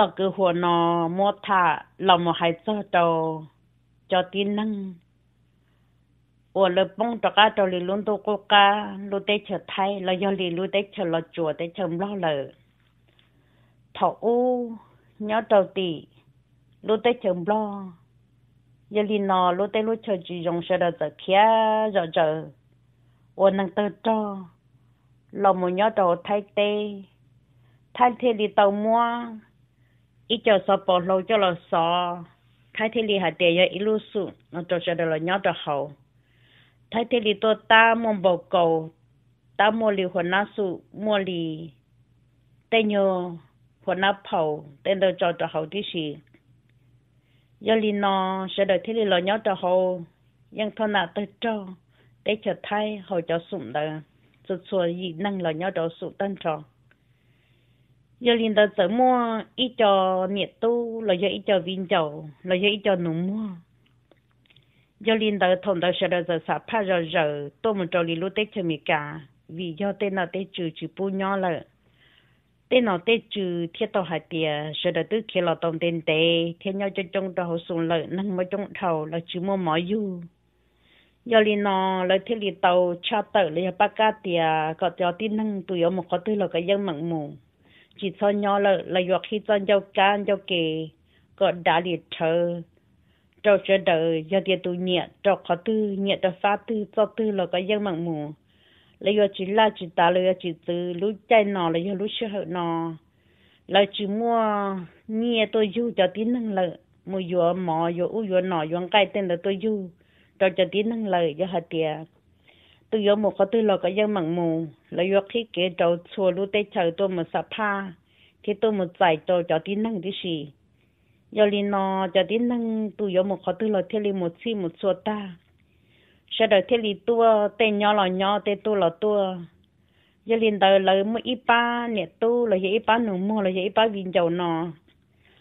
tao cứ hồ nó mua thả lòng mà hay cho tao cho tin năng ủa lỡ bông cho cá cho lì luôn tôi cô ca, luôn tết chờ thay là do lì luôn tết chờ là chùa tết chờ lo lợ thọ u nhớ cho tỷ luôn tết chờ lo giờ lì nó luôn tết luôn chờ chỉ dùng sẽ đợt giờ kia giờ giờ ủa năng tơ cho lòng một nhớ cho thay tê thay thế đi tàu mua ít cho sọ bỏ lâu cho là sọ thái thế li hạt để ít lu sụ nó cho cho là nhớ cho hậu thái thế li tôi ta muốn bầu cầu ta mua li hồn na sụ mua li tên nhớ hồn na phầu tên đâu cho cho hậu tí gì giờ li nó sẽ đợi thế li là nhớ cho hậu nhưng thôi nào tôi cho để cho thay hậu cho sụm đời rồi rồi gì năng lo nhớ cho sụm tân trò giờ liền đó sớm mua ít cho nhiệt tu là giờ ít cho vin chầu là giờ ít cho nụ mua giờ liền đó thôn đó sẽ đó giờ sắp pha giờ giờ tôi muốn cho liền lúc tết cho mì cả vì do tên nào tết trừ trừ bu nhỏ là tên nào tết trừ thiết tàu hải tiề sẽ đó tứ kia là tông tên tệ thế nhau cho trong đó xuống lợi năng mà trong thầu là chỉ mua mỏ du giờ liền nó ờ, lấy thế liền tàu cha tàu lấy ba cá tiề có cho tin năng tụi ông một có tư là cái dân mặn mù chỉ cho nhỏ là là do khi cho nhau can nhau kề có đã liệt thờ trâu chờ đợi do tiền tu nhẹ trâu khó tư nhẹ trâu phá tư cho tư là có dân mạng mù là do chỉ là chỉ ta là do chỉ từ lúc chạy nọ là do lúc sửa hậu nọ là chỉ mua nhẹ tôi du cho tí năng lợi mua vô mò vô u vô nọ vô cái tên là tôi du trâu cho tí năng lợi do hạt tiền tự do một khó tự lo cái dân mặn mù là do khi kể trâu chùa lũ tê chờ tôi một sạp pa tôi một giải trâu cho tí năng tí gì do liền nó cho tí năng tự do một khó tự lo thiết lý một xí một xua ta sẽ đợi thiết lý tua tê nhỏ là nhỏ tê tu là tua do liền đời là một ít ba nè tu là dễ ba nụ mua viên dầu nọ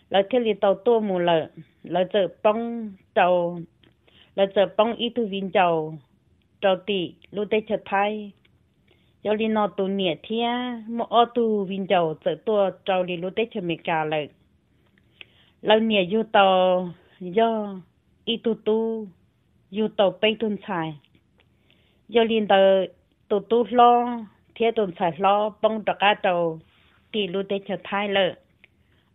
là thiết lý tàu tua mù là là giờ bông tàu là giờ bông ít viên dầu trâu tị lô tê chật phai cho nên nó tu nhẹ thia mà ô tu vinh dầu tự tua trâu đi lô tê chật mẹ cả lại lâu nhẹ vô tàu do y tu tu vô tàu bay tuần sai, do nên tờ tu tu lo thế tuần sai lo bông trọ cá trâu tị lô tê chật phai lợ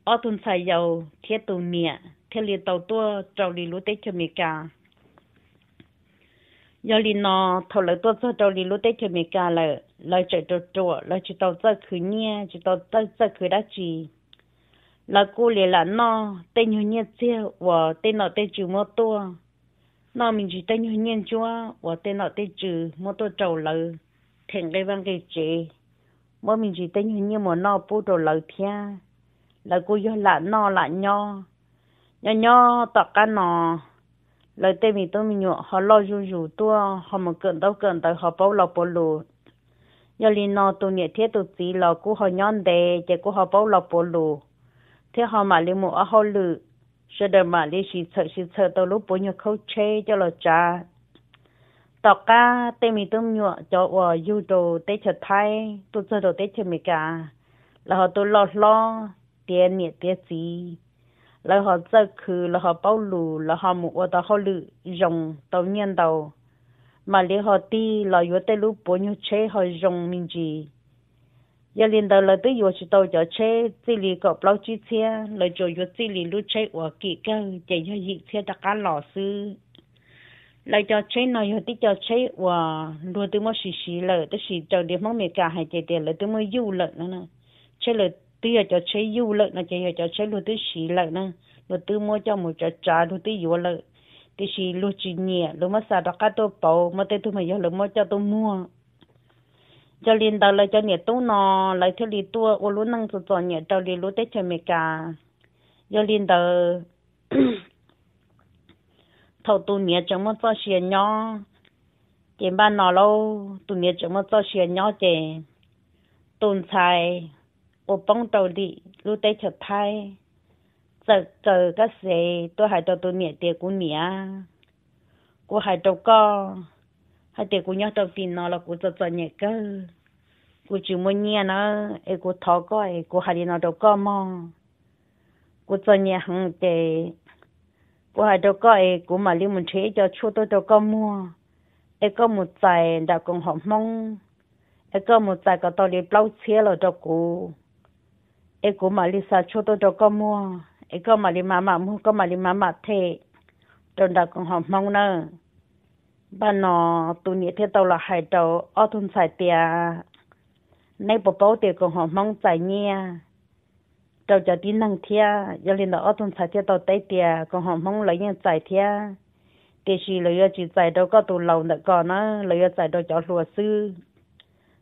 ô tuần xài dầu thế tu nhẹ thế liền tàu tua trâu đi lô tê chật mẹ cả giờ li nó thầu lợi tôi cho đầu lúc đấy cho mình cả là lợi chạy đồ đồ chỉ tàu giờ khứ nhé chỉ tàu giờ giờ khứ đã chỉ là cô liền là tên nhiều nhiên chưa và tên nó tên chữ mô tô nó mình chỉ tên nhiều nhiên chúa và tên nó tên chữ mô tô trầu lợi thành cái văn cái chị mỗi mình chỉ tên nhiều nhiên mà nó bù đồ lợi thia là cô do là nó là nho nho nho tọt cả nó lại tên mình tôi mình họ lo dù dù tua họ mà cận đâu cận tới họ bao lọc bao lù giờ liền nó tôi nhẹ thiết tôi chỉ là cú họ nhận đề chỉ cú họ bao lọc bao lù thế họ mà liền một họ lự sẽ đợi mà liền xin sợ xin sợ tôi lúc bố nhọ khâu chê cho là cha tao cả tên mình tôi nhọ cho ở dù đồ tết chợ thay tôi chơi đồ tết chợ mì cả là họ tôi lo lo tiền nhẹ tiền gì แล้วเขาจะคือแล้วเขาเป้าลูแล้วเขาหมู่ว่าตาเขาลือยงตัวเงี้ยนตัวมาเลี้ยเขาตีเราอยู่แต่ลูกปนอยู่เช่เขายงมินจียาลินเดอร์เลยตัวอยู่ชิโตจะเช่สิลีก็เปล่าจีเชียเลยจะอยู่สิลีลูกเช่ว่ากี่ก็จะยยิเชียตะการหล่อซื้อเลยจะเช่นอยที่จะเช่ว่าดูตัวมันสีสีเลยตัวสีจะเดี๋ยวมันเมกาให้เจเดียเลยตัวมันยู่เลยนั่นน่ะเช่เลย tí ở cho chế yêu lợi nó chế ở cho chế luôn tí xí lợi nó lúa tí mua cho một cho trả luôn tí yêu lợi tí xì lúa chỉ nhẹ luôn mà xả đó cá tô bầu mà tê thu mày yêu lợi mua cho tôi mua cho liền đầu lại cho nhẹ tu nó lại theo lì tua ô lúa năng rồi nhẹ đầu lì lúa tết cho mẹ cả cho liền đầu thầu tu nhẹ chẳng mất cho xìa nhỏ chị ba nó lâu tu nhẹ chẳng mất cho xìa nhỏ chị tôn xài 我帮到你，你得出派，就就个事都系到到面地姑娘，我系到个，系地姑娘到边咯，我就做嘢个，我就冇嘢啦，诶，我讨个，诶，我系那到个嘛，我做嘢很地，我系到个，诶，我嘛你们车就出到到个么，诶，个么在那工学梦，诶，个么在个到你包车了到个。e ko ma li sa choto to ko mo e ko ma li mama mu ko ma li mama the to da ko ha mong na ba no tu ni the to la hai to o tun sai tia nay bộ bố tiệc còn họ mong giải nha tao giờ đi năng thia giờ lên đó tuần sai thia đầu tây tiệc còn họ mong lấy nhân giải thia tiệc gì lấy chỉ giải đâu có tụ lầu nữa còn nó lấy giải đâu cho lùa sư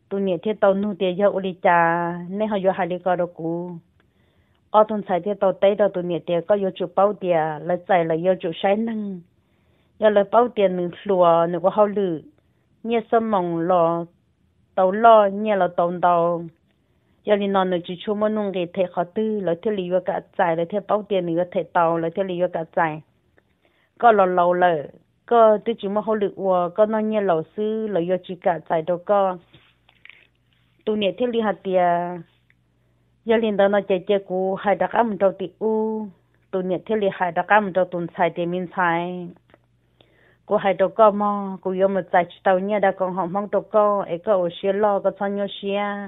tu nhiệt thiết tàu nu tiền cho uli cha nên họ vô hai đi coi đâu cú ở tuần sai thiết tàu tây đó tu nhiệt tiền có vô chụp bao tiền lấy chạy là vô chụp sai năng giờ lấy bao tiền nửa lúa nửa có hao lử nhẹ sớm mong lo tàu lo nhẹ là tàu tàu giờ thì nó nửa chỉ chung mà nung cái thế khó tư lấy thiết lý vô cả lấy thiết bao tiền nửa thế tàu lấy thiết lý vô cả chạy có lâu lợ có tôi chỉ mà hao lử qua có nó nhẹ lâu sư lấy vô chỉ cả chạy đâu có tu nè thế li hạt tiề giờ liền đó nó chơi chơi cú hai đặc âm đầu ti u tu nè thế li hai đặc âm đầu tuần sai thì mình sai cú hai đầu co mò cú yếm một trái chỉ tàu nhia đã còn học mong đầu co ấy có ô xe lo có sao nhau xe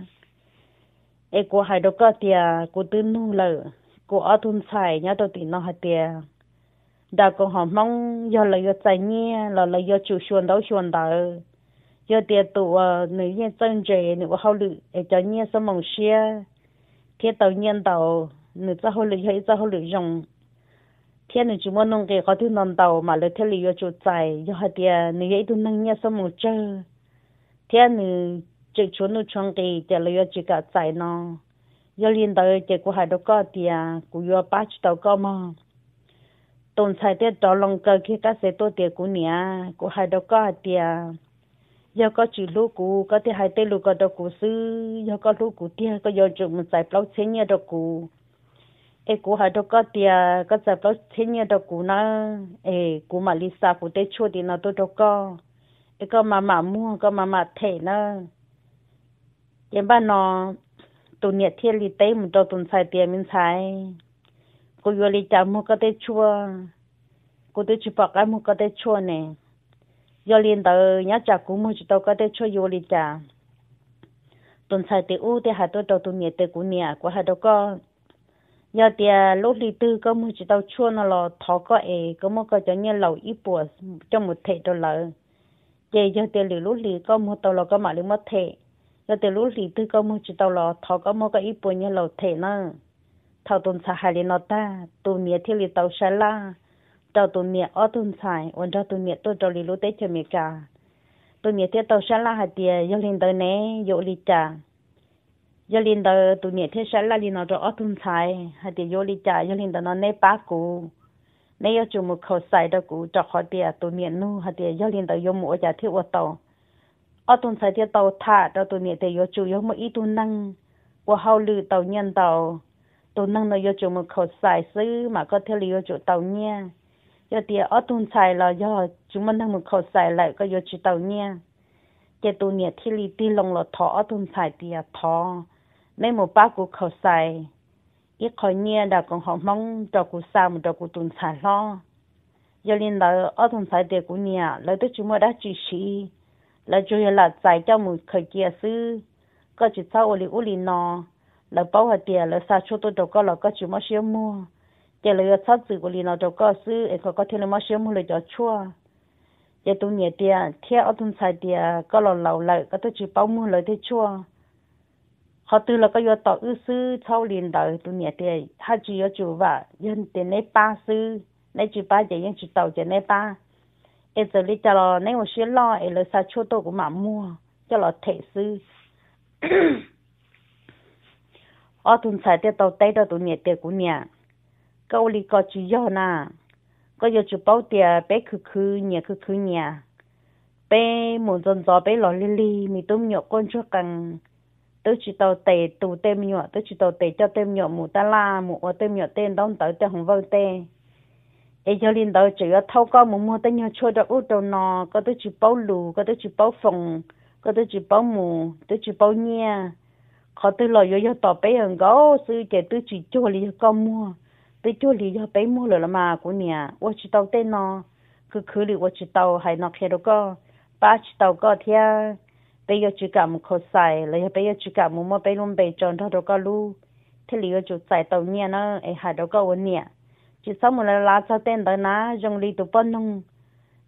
ấy cú hai đầu co tiề cú tư nu lợ cú ở tuần sai nhá đầu ti nó hạt tiề đã còn hỏng hỏng giờ là giờ trái nhia là lại giờ chịu xuống đâu xuống đâu giờ tiệt tụ ờ, nữ nhân dân trẻ nữ hậu lự cho nhiên sơ mong xe thiết tàu nhiên tàu nữ cho hậu lự hay cho hậu lự dùng thiết nữ chỉ muốn nông cái có thứ non tàu mà lại thiết lý do chủ tài do hạt tiệt nữ ấy tu năng nhiên sơ mong chơi thiết nữ chỉ chuẩn nữ chọn cái tiệt lý chỉ cả tài nó giờ liên tàu chỉ của hai đứa có tiệt của do ba chỉ tàu có mà tồn tại tiệt đó lòng cơ khi các sẽ tôi tiệt của nhà của hai đứa có tiệt giờ có chỉ lúc cũ có thể hai tay lúc có đâu cũ sư giờ có lúc cụ thì có giờ chụp một giải blog thế nhia đâu cụ, ê cụ hai đâu có tiền à, có giải blog thế nhia đâu cụ nó ê cụ mà lisa phụ tê chua thì nó tôi đâu có ê có mà mà mua có mà mà thể nó em ba nó tụ nhiệt thiên lý tây một đầu tuần xài tiền mình xài cụ vừa lý chào mua có tê chua cô tê chụp bạc ai mua có tê chua này giờ liền tờ nhá chả cũng mua cho tao có thể cho vô liền chả tuần sai thì u thì hai tôi đầu tuần nhẹ thì cũng nhẹ của hai đầu có giờ thì lúc đi tư có mua cho tao chua nó là thọ có ấy có mua có cho nhà lẩu ít bùa cho một thể cho lợ giờ giờ thì lì lúc đi có mua tao là có mà lì mất thể giờ thì lúc đi tư có mua cho tao là thọ có mua có ít bùa nhau lẩu thể nữa thọ tuần sai hai liền nó ta tuần nhẹ thì lì tao sai la đầu tụi mẹ ở tuần xài còn đầu tụi mẹ tôi trò lì lúa tết cho mẹ cả tụi mẹ thế tôi sáng là hạt tiền do liền tới nè dỗ lì trà do liền tới tụi mẹ thế sáng là liền nó cho ở tuần xài hạt tiền dỗ lì trà do liền tới nó nè ba cụ nè yo chung một khẩu xài đó cụ cho khỏi tiền tụi mẹ nu hạt tiền do liền tới yo mua trả thiếu ở tàu ở tuần xài thế tàu thả đó tụi mẹ thế yo chung yo một ít tụi năng của hậu lư tàu nhân tàu tụi năng nó yo chung một khẩu xài xứ mà có theo lì yo tàu nha ยอดเดียวอตุนใสเลอยอดจุ่มันทั้งหมดเขใส่ไหลก็ยอดจิตเอาเนี่ยเจตุเนี่ยที่ลีตีลงหลอทออตุนชา่เดียทอในหมู่ป้ากูเขาใส่อีกคอยเนี่ยดอวกองหอมมังดอกกูสามดอกกูตุนใส่ล้อยอดินเราอตุนชา่เดียกูเนี่ยเราต้องจุ่มได้จีชีเราจุ่ยลัะใจเจ้ามือเคยเกียซื้อ ก็จิตเศร้าอุลีอุลีนอเราเป้าหัวเดียเราสาชุดตัวดอกก็เราก็จุ่มเชี่ยวมือ giờ là sát sự của liền nào có sự có có thêm mà xem mua lời cho chua giờ tôi nhớ tiền theo ở tuần sai tiền có lò lẩu lại có tôi chỉ bao mua lại thế chua họ từ là có yêu tỏ ư sư sau liền đời tôi nhớ tiền họ chỉ yêu chủ và nhân tiền lấy ba sư lấy chỉ ba giờ nhân chỉ tàu chỉ lấy ba em giờ lấy cho là lấy một số lo em là sao chua tôi cũng mà mua cho lò thể sư ở tuần sai tiền tàu tây đó tôi nhớ tiền của nhà câu li có chữ do nà có giờ chữ bao tiền bé khứ khứ nhà khứ khứ nhà bé muốn dần dò bé lò mi tôm nhọ con cho càng tôi chỉ tàu tè tù tem nhọ tôi chỉ tàu tè cho tem nhọ mù ta la mù ở tem nhọ tên hồng vơ tê ấy cho liên đầu chỉ thâu có mù mua tên nhọ chua cho út đầu nò có tôi chỉ bao lù có tôi chỉ bao phòng có tôi chỉ bao mù tôi chỉ bao nhia khó tôi lò yo yo tỏ bé hằng gấu sư trẻ tôi chỉ cho li tới chỗ lý do bé mua lửa mà của nhà tôi chỉ nó cứ cứ lý tôi hay nó kia đâu ba chỉ tàu có thia bây giờ chỉ cả một khẩu xài lấy bây giờ chỉ cả một mua bé luôn bé tròn thôi đâu có lu thế lý do chủ xài tàu nhà nó ấy hay đâu có chỉ sau một lần lá cho tên đó ná dùng lý tụ bận nung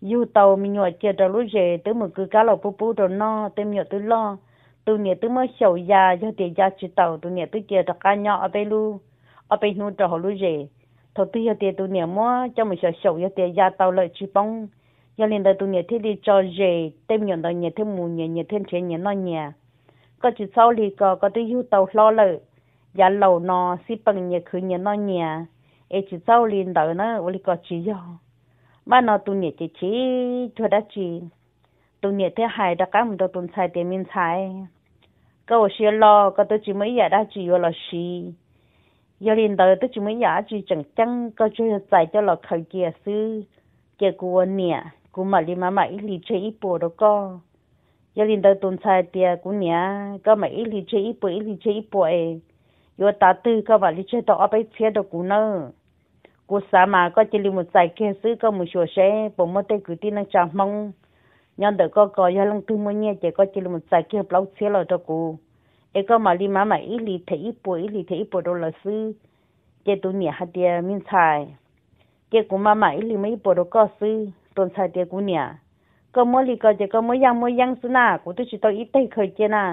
dù mình nhồi chia đầu lúc về tới một cứ cá lẩu bù bù rồi no tới nhiều tới lo tôi nhớ tôi mới sầu già do tiền già chỉ tàu tôi nhớ tôi chia được cá nhỏ ở bên luôn ở bên nu trò họ lối rể thổ tư giờ tiền tụi niệm mua cho mình sợ sầu giờ tiền gia tàu lợi chỉ bông giờ liền đời tụi niệm thế đi cho rể tem nhận đời nhà thêm mù nhà nhà thêm chuyện nhà nó nhà có chỉ sau thì có có tư hưu tàu lo lợi giá lầu nó xí bằng nhà khứ nhà nó nhiều, ê chỉ sau lên đời nó ôi có chỉ do mà nó tụi niệm chỉ chỉ cho đã chỉ tụi niệm thế hại đã cả một đôi tụi sai tiền mình sai câu xí lo có tư chỉ mấy giờ đã chỉ vô là xí giờ đến đời tôi chỉ mới nhả chỉ chẳng chẳng có chú giải cho lọ khởi kia sư kia của nè của mà đi mà ít lì chơi ít bộ đó co giờ đến đời tuần sai tia của nè có ít lì chơi ít bộ lì chơi ít bộ ấy giờ ta tư có mà lì chơi đó ở bên phía đó của nó của xã mà có chỉ lì một giải kia sư có một số xe bộ mất tay cứ tin năng chạm mong nhân đời có có giờ lần thứ mới nhẹ chỉ có chỉ lì một giải kia lâu xíu rồi đó cô e ko ma li ma ma i li te i po i li te i po do la su ke tu ni ha dia min sai ke ku ma ma i li ma i po do ko su ton sai dia ku ni a ko mo li ko je ko mo yang mo yang su na ku tu chi to i te khoi che na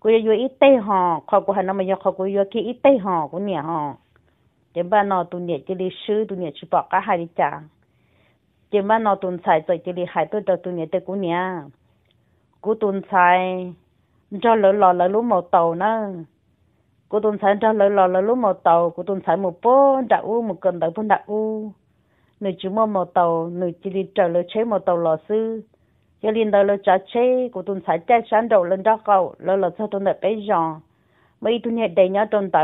ku yo i te ho kho ku ha na ma yo kho ku yo ki i te ho ku ni ho ke ba no tu ni ke li shu tu ni chi pa ka ha ri cha ke ba no tu sai cho ke li hai to tu ni te ku ni a ku tu sai cho lỡ lò lỡ lũ màu tàu nó cô tôn sáng cho lỡ lò lỡ lũ màu tàu cô tôn sáng một bố đã u một cần tới phân đã u người chú mua màu tàu người chỉ đi trở lỡ chế màu tàu lò sư cho liền đời lỡ trả chế cô tôn sáng chạy sáng đầu lên đó cậu lỡ lỡ cho tôn đợi bé giòn mấy tôi nhẹ đầy nhá tôn tờ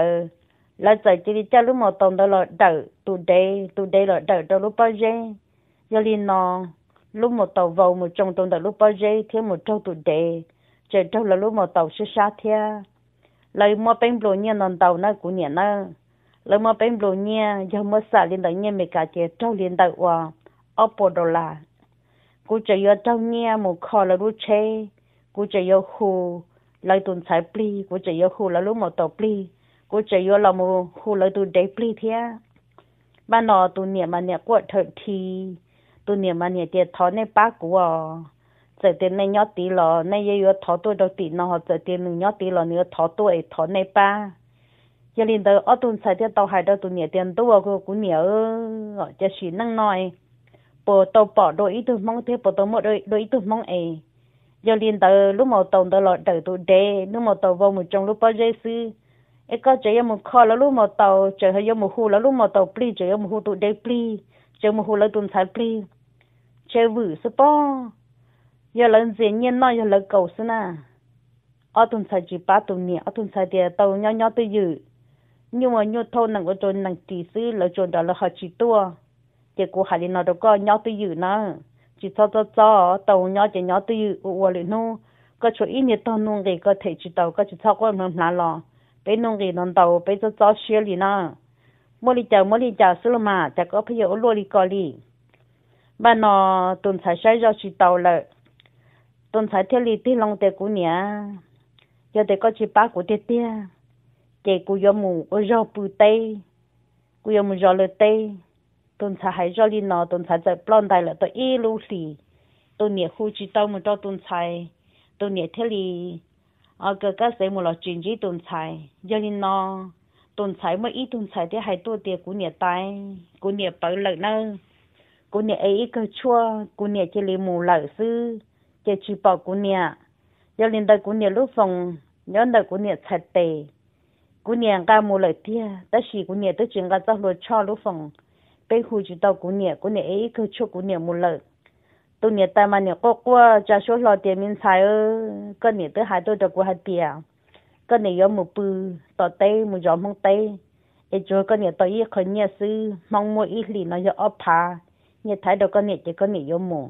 là giờ chỉ đi cho lũ màu tàu đó là đợi tụ đề tụ đề là đợi đó lúc bao giờ cho liền nó lúc một tàu vào một trong tôn đợi lúc bao giờ thêm một trâu tụ đề จนเจ้าลาลูกมาเต่าเสียเทียเลยมาเป็นปลุญญ์นอนเต่านะกูเนี่ยนะเลยมาเป็นปลุญญ์ยังมาสาลินเตยาเนี่ยไม่กาเจเจ้าลยนเต่าว่าอปอดละกูจะยอดเจ้าเนี่ยมูคอละลูกเชกูจะยอหูเลยตุนสายปลีกูจะยอหูเละลูกมาเต่าปลีกูจะยอราะมูหูเลยตุนได้ปลีเทียบ้านนอตุนเนี่ยมันเนี่ยกวดเถิดทีตุนเนี่ยมันเนี่ยเจ็ดท้อในปากกูอ๋อ giờ tiền này nhớ tí lò nay giờ yếu thọ tôi đầu tí giờ tiền mình nhớ tí lò nữa thọ tôi thọ này ba giờ lên tới ở tuần sau tiền tiền tôi vào cũng nhiều ở cho xí năng nói bộ tàu bỏ ít tôi mong thế bộ tàu một đôi đôi ít tôi mong ấy giờ lúc mà tàu tới lọ đợi tôi đê lúc mà tàu vào một trong lúc bao giờ sư ấy có một kho là lúc mà tàu chơi một khu là lúc mà tàu pli chơi một khu tụi đê pli chơi một khu là tuần sau pli chơi vử spa giờ lần gì nhiên nói giờ lần xin à ở chỉ ba tuần nè ở tuần sau thì tàu nhau nhau nhưng mà nhau thôn nặng của tôi nặng tỷ sư là chọn đó là họ chỉ tua thì cô đâu có nhau tới dự nữa cho cho cho tàu nhau chỉ nhau tới dự ủa liền chỗ ít nhiệt tàu nung gì có thể chỉ tàu có chỉ cho có mầm lá lò bé nung gì non tàu bé cho cho mỗi đi mỗi đi chào sư mà chả có phải ở luôn đi coi đi bà nó tuần sau sẽ cho chỉ tàu tuần sai thiết lý tí lòng tê cú nhá giờ tê có chỉ ba cú tê tê chị cú yo mù ô rau bù tê cú yo mù rau lê tê tuần sai hay rau li nọ tuần sai giờ plon đại là tôi y lũ xì tôi nhẹ khu chỉ tao mù cho tuần sai tôi nhẹ thiết lý ở cái cái sẽ mù là chuyện gì tuần sai giờ li nọ tuần sai mà ít tuần sai thì hay tôi tê cú nhẹ tay cú nhẹ bảo lợi nơ cú nhẹ ấy cơ chua cú nhẹ chỉ li mù lợi sư chỉ chỉ bảo cô nè, giờ lên đây cô nhà lúc phòng nhớ đây cô nhà chặt tề cô nhà cả một lời tia ta chỉ cô nhà tới chuyện cả giáo luật cho lúc phong, bây hù chỉ tao cô nè, cô nè ấy cứ cho cô nè một lời tôi nhà ta mà nè, có qua cho số lo tiền mình xài ơ cái nhà tới hai tôi được qua đi à, cái nhà có một bự tỏ tay một gió mông tay ấy chỗ cái nhà tôi ít khởi nhà sư mong mua ít lì nó giờ ấp phá nhà thấy được cái nhà chỉ cái nhà có một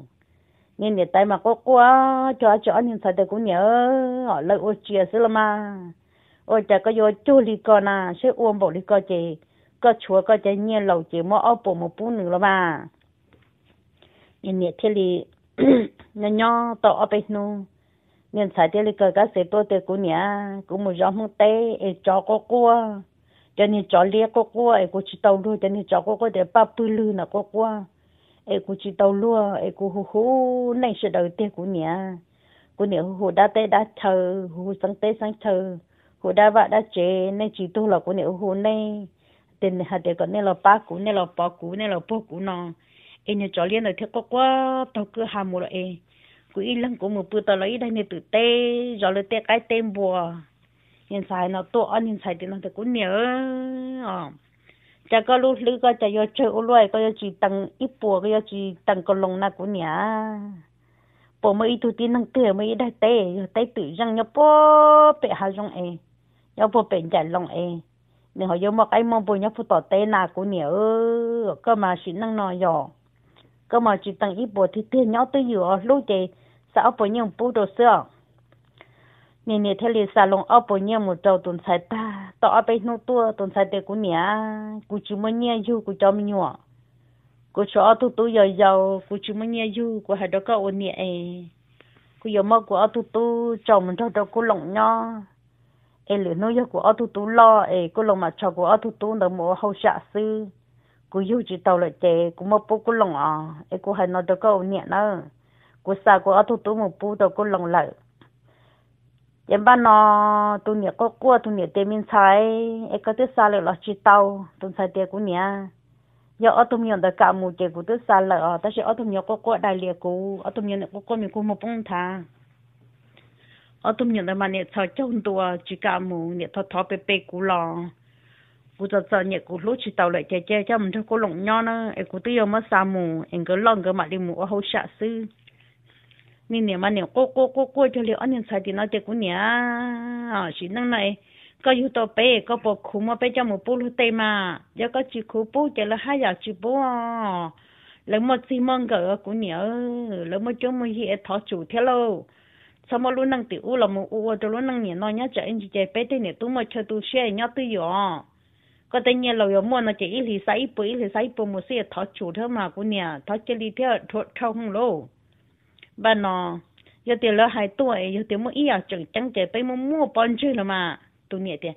nên để tay mà có quá cho cho nên sao tôi cũng nhớ họ lấy ô chia xí lắm mà ôi chả có vô chú đi con à sẽ uống bộ đi con chị có chúa có chả nhẹ lầu chị mà ở bộ một bún nữa lắm mà nên nhẹ thế lì nhỏ nhỏ to ở bên nu nên sao thế lì cái cái sẽ tôi tôi cũng nhớ cũng một giống một té cho có quá cho nên cho lia có quá cũng chỉ tàu thôi cho nên cho có có để bắp bự lư là có quá ai cũng chỉ tàu lúa ai cũng hú hú nay sẽ đầu tiên của nhà của nhà hú đã tê đã chờ hú sang tê sang chờ hú đã vạ đã chế nay chỉ tu là của nhà hú nay tiền hạt để còn nên là ba cũ nên là bỏ cũ nên là bỏ cũ nó em nhà chó liên rồi theo có quá tàu cứ hàm một rồi cứ ít lăng của một bữa tàu lấy đây nên tự tê rồi lấy tê cái tên bùa hiện xài nó to ăn hiện thì nó thì cũng nhớ ờ. จะก็ลูกลือก็จะยอเชื่อรวยก็ยอจีตังอีปัวก็ยอจีตังก็ลงนากูเนี่ยปมอีทุตินังเตอไม่ได้เตยอเตตื่นยังยอปเปหาจงเอยอปเป็นจันลงเอเนี่ยเขายอมบอกไอ้มองปุญยผู้ต่อเตนากูเนี่ยเออก็มาชินนังนอยอก็มาจีตังอีปัวที่เตี้ยยอตัวอยู่ลูกเจสาวปุญยผู้ดูเสื้อ nè nè thế liền xà lông ấp bồi nhẹ một trâu tuần sai ta tao ấp ấy nô tua tuần sai tê cú nhẹ cú chỉ muốn nhẹ du cú cho mình nhọ cú cho tu tu giàu giàu cú chỉ muốn nhẹ du cú hay đó có ôn nhẹ cú giờ mà cú tu tu chồng cho cho cú lộng nhọ ê lửa nô giờ cú tu tu lo ê cú lộng mà cho cú tu tu nó mua hậu xạ sư cú yêu chỉ tàu lại chè cú mà bố cú lộng à ê cú hay nói đó có ôn nhẹ nữa cú xà cú tu tu một bố đó cú lộng lại em ban nó tụi nhỉ có cua tụi nhỉ tiền miếng sai em có thứ xa lại là chỉ tàu tụi sai tiền của nhỉ giờ ở tụi nhỉ đã cả một cái của thứ xa lại ở ta sẽ ở tụi nhỉ có cua đại liệt của ở tụi nhỉ có cua mình cũng một bông thà ở tụi nhỉ là mà nhỉ sao trong tua chỉ cả một nhỉ thọ thọ bê bê của lo, của giờ giờ nhỉ của lúc chỉ tàu lại chơi chơi cho mình cho cô lộng nho nó em của tư yêu mất xa mù em cứ lon cứ mà đi mu, ở hậu xạ sư นี่เนี่ยมันเนี่ยโก้โก้โก้โก้จะเรียอันนี้สถิตินาเจกุเนี่ยสินั่งไหนก็อยู่ต่อไปก็ปกคุมมาไปจมูกปูรุเตมาแล้วก็จีคูปูเจริญห้าอยากจีปูอ๋อแล้วมดซีมังเกอกุเนี่ยแล้วมดจมูกเหี้ยทอจูเทโลสมาร้นั่งติวู่ละมืออู่ตัวร้นั่งเนี่ยน้อยจะเอ็นจีเจไปเตเนี่ตุ้มเชิดตุ้เชี่ยน้อยตุ้ยอ๋อก็เตเนี่ยเราอย่ามัวนะจะอิหลีไซปูอิหลีไซปูมุเสียทอจูเทมากุเนี่ยทอเจริญเท่าทอทองโล bà nó giờ tiền là hai tuổi giờ tiền mua yêu à chẳng chẳng chế bây mua mua bón chơi là mà tụi nhẹ tiền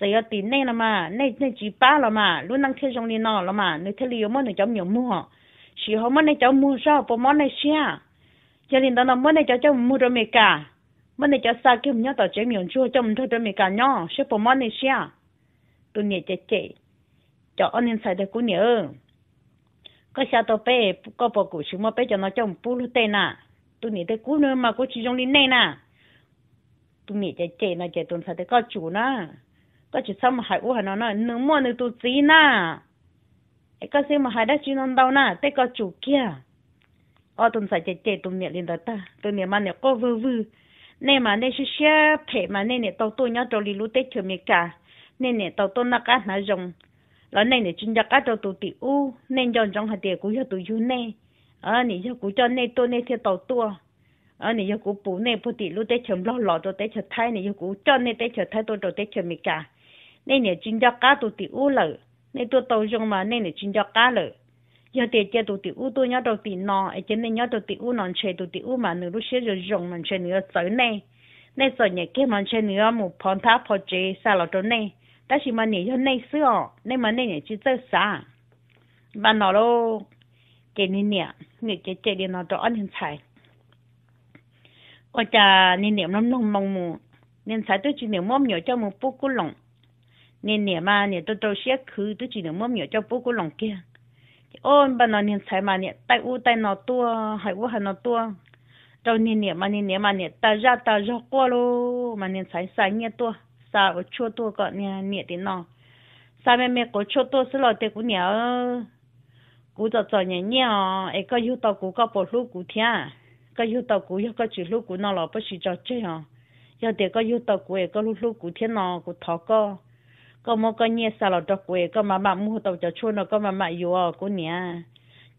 giờ giờ tiền này là mà này này chỉ ba là mà luôn năng thiên trong đi nọ là mà nơi thiên liều mà nơi cháu nhiều mua chỉ mà nay cháu mua sao bộ món này xia cho nên đó là món này cháu cháu mua rồi mẹ cả mà này cháu xa kia nhớ tao chế miệng chua cho mình thôi rồi mẹ cả nhó sẽ bộ món này xia tụi nhẹ chế chế cho anh em xài được cũng nhớ có sao tao bé có bộ cụ chúng mà bé cho nó chồng bù lúc tên à tụi nị tới cú nữa mà có chỉ trong đi này nè tụi nị chạy chạy nó chạy tuần phải thì có chủ nó có chỉ xong mà hai u hà nó nói nướng mua nướng tụi gì nè ấy có xem mà hai đã chỉ non đâu nè tới có chủ kia ở tuần phải chạy chạy tụi nị lên đó ta tụi nị mà nị có vui vui, nè mà nè xí xe phải mà nè nè tàu tôi nhớ trâu lì lút tết chơi mì cả nè nè tàu tôi nó cá nó rồng lỡ nè nè chân giặc cá trâu tụi tị u nè chọn chọn hạt cũng của tụi u nè ờ nị cho cú cho nê tô nê theo tàu tua ờ nị cho cú bù nê bù tị lu tê chấm lo lò tô tê chờ thay nị cho cú cho nê tê chờ thay tô tô mì cả nê nè chính cho cá tụ tị u lợ nê tô tàu dùng mà nê nè chính cho cá lợ giờ tê chơi tụ tị u tô nhớ đầu tị nọ ai chân nê nhớ đầu tị u nọ chơi tụ tị u mà nửa lúc xưa rồi dùng mà chơi nửa sớ nê nê sớ nhẹ kia mà chơi nửa một phong tháp phong chế xa lò chỗ nê ta chỉ mà nè cho nê xưa nê mà nê nhẹ chỉ chơi xa bạn nói đâu chế nên nè người chế chế đi nó rõ nên sai ở cha nên niệm nó nông mong mù nên sai tôi chỉ niệm mong nhớ cho một bố cô lòng nên niệm mà niệm tôi tôi sẽ khứ tôi chỉ niệm mong nhớ cho bố cô lòng kia ôn bà nó nên sai mà niệm tay u tay nó tua hay u hay nó tua rồi nên niệm mà nên niệm mà niệm ta ra ta ra qua lô mà nên sai sai nhẹ tua sao ở chua tua còn niệm niệm thì nó sao mẹ mẹ có chua tua xí lò tê cũng nhớ cú cho cho nhẹ nhẹ ấy có yêu tàu cú có bỏ lú cú thia có yêu tàu cú có chỉ lú cú nó là bất chỉ cho chơi hả giờ để có yêu tàu cú ấy có lú lú cú thia nó cú thọ có có một cái nhẹ sao là cho cú ấy có mà mà mua tàu cho chua nó có mà mà yêu à cú nhẹ